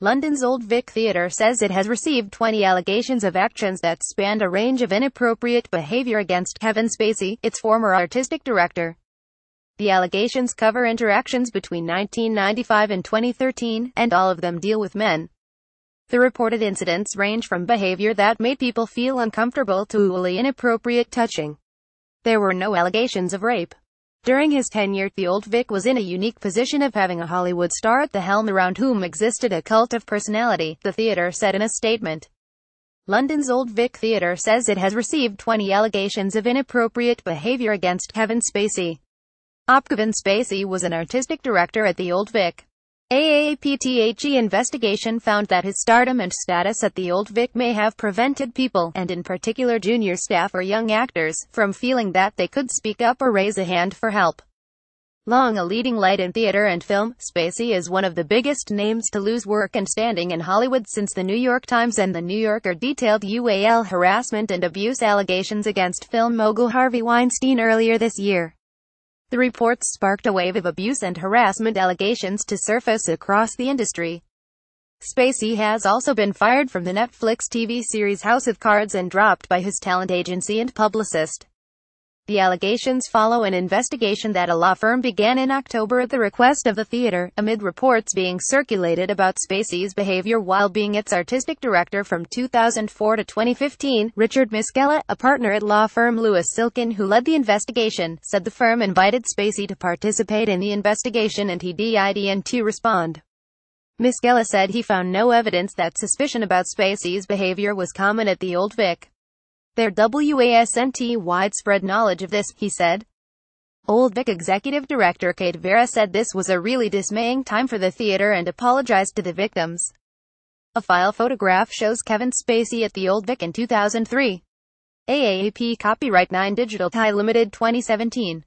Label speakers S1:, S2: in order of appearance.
S1: London's Old Vic Theatre says it has received 20 allegations of actions that spanned a range of inappropriate behaviour against Kevin Spacey, its former artistic director. The allegations cover interactions between 1995 and 2013, and all of them deal with men. The reported incidents range from behaviour that made people feel uncomfortable to wholly inappropriate touching. There were no allegations of rape. During his tenure, the Old Vic was in a unique position of having a Hollywood star at the helm around whom existed a cult of personality, the theatre said in a statement. London's Old Vic Theatre says it has received 20 allegations of inappropriate behaviour against Kevin Spacey. Op Kevin Spacey was an artistic director at the Old Vic. AAPTHE investigation found that his stardom and status at the Old Vic may have prevented people, and in particular junior staff or young actors, from feeling that they could speak up or raise a hand for help. Long a leading light in theater and film, Spacey is one of the biggest names to lose work and standing in Hollywood since the New York Times and the New Yorker detailed UAL harassment and abuse allegations against film mogul Harvey Weinstein earlier this year. The reports sparked a wave of abuse and harassment allegations to surface across the industry. Spacey has also been fired from the Netflix TV series House of Cards and dropped by his talent agency and publicist. The allegations follow an investigation that a law firm began in October at the request of the theater, amid reports being circulated about Spacey's behavior while being its artistic director from 2004 to 2015. Richard Miskella, a partner at law firm Lewis Silkin who led the investigation, said the firm invited Spacey to participate in the investigation and he didn't respond. Miskella said he found no evidence that suspicion about Spacey's behavior was common at the Old Vic their WASNT widespread knowledge of this, he said. Old Vic executive director Kate Vera said this was a really dismaying time for the theater and apologized to the victims. A file photograph shows Kevin Spacey at the Old Vic in 2003. AAP Copyright 9 Digital Tie Limited 2017.